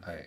はい